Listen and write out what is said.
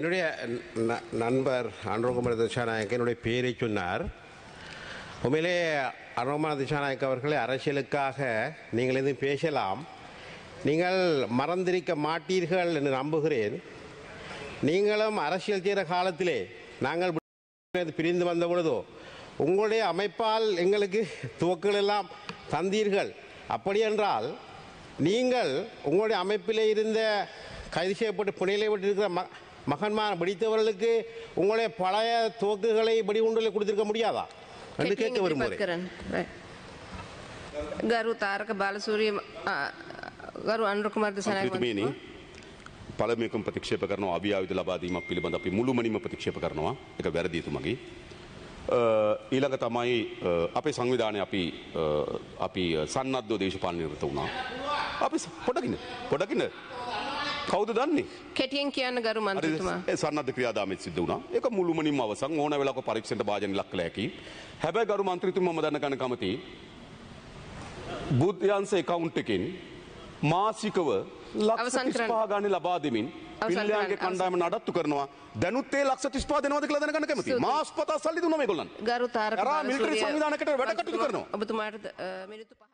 என்னுடைய நண்பர் அனுரகுமார் திசாநாயக் என்னுடைய பேரை சொன்னார் உண்மையிலே அனுரகுமார் திசாநாயக் அவர்களை அரசியலுக்காக நீங்கள் எதுவும் பேசலாம் நீங்கள் மறந்திருக்க மாட்டீர்கள் என்று நம்புகிறேன் நீங்களும் அரசியல் செய்கிற காலத்திலே நாங்கள் பிரிந்து வந்த பொழுதோ உங்களுடைய அமைப்பால் எங்களுக்கு துவக்குகள் எல்லாம் தந்தீர்கள் அப்படியென்றால் நீங்கள் உங்களுடைய அமைப்பிலே இருந்த கைது செய்யப்பட்டு புனையிலே விட்டு இருக்கிற ம மகன்மார் பிடித்தவர்களுக்கு உங்களுடைய பழைய துவக்குகளை வெடிகுண்டில் கொடுத்திருக்க முடியாதா என்று கேட்க விரும்புகிறேன் ගරු තාරක බලසූරිය ගරු අන්රුකුමර් දිසානායක පළමුවකම ප්‍රතික්ෂේප කරනවා අභියායුධ ලබා දීමක් පිළිබඳ අපි මුළුමනින්ම ප්‍රතික්ෂේප කරනවා ඒක වැරදි තුමගේ ඊළඟ තමයි අපේ සංවිධානය අපි අපි සන්නද්ධව දේශපාලනය රත වුණා අපි පොඩකින පොඩකින කෞද දන්නේ කෙටියෙන් කියන්න ගරු මන්තුතුමා සන්නද ක්‍රියාදාමෙත් සිද්ධ වුණා ඒක මුළුමනින්ම අවසන් ඕන වෙලාවක පරීක්ෂණයට භාජන ලක් කළ හැකි හැබැයි ගරු මන්ත්‍රීතුමා මම දන්න ගන්න කැමති බුද්ධයන්ස account එකෙන් මාසිකව ලක්ෂ 35 ගානේ ලබා දෙමින් පිල්ලයන්ගේ කණ්ඩායම නඩත්තු කරනවා දැනුත් ඒ ලක්ෂ 35 දෙනවද කියලා දැනගන්න කැමතියි මාස් පතා සල්ලි දුන්නා මේගොල්ලන් ගරු තාරක මිලිටරි සංවිධානයකට වැඩ කටයුතු කරනවා ඔබතුමාට මිනිත්තු